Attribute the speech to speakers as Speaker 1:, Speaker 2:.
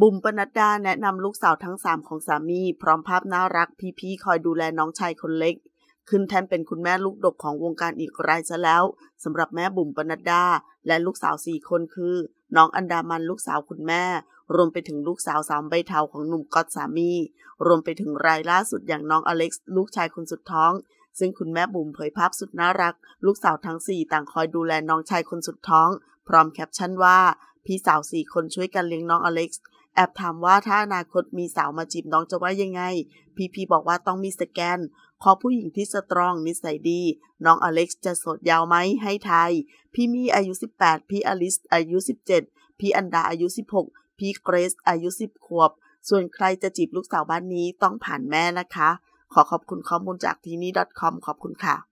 Speaker 1: บุ๋มปนัดดาแนะนำลูกสาวทั้งสามของสามีพร้อมภาพน่ารักพี่ๆคอยดูแลน้องชายคนเล็ก ขึ้นแทนเป็นคุณแม่ลูกดกของวงการอีกรายซะแล้วสำหรับแม่บุ๋มปนัดดาและลูกสาวสี่คนคือ น้องอันดามันลูกสาวคุณแม่ รวมไปถึงลูกสาวสามใบเทาของหนุ่มก๊อตสามี รวมไปถึงรายล่าสุดอย่างน้องอเล็กซ์ลูกชายคนสุดท้อง ซึ่งคุณแม่บุ๋มเผยภาพสุดน่ารัก ลูกสาวทั้งสี่ต่างคอยดูแลน้องชายคนสุดท้อง พร้อมแคปชั่นว่าพี่สาวสี่คนช่วยกันเลี้ยงน้องอเล็กซ์แอบถามว่าถ้าอนาคตมีสาวมาจีบน้องจะว่ายังไง พีพีบอกว่าต้องมีสแกน ขอผู้หญิงที่สตรองนิสัยดี น้องอเล็กซ์จะสดยาวไหมให้ไทย พี่มีอายุ 18 พี่อลิสอายุ 17 พี่อันดาอายุ 16 พี่เกรซอายุ 10 ขวบ ส่วนใครจะจีบลูกสาวบ้านนี้ต้องผ่านแม่นะคะ ขอขอบคุณข้อมูลจากทีนี่ .com ขอบคุณค่ะ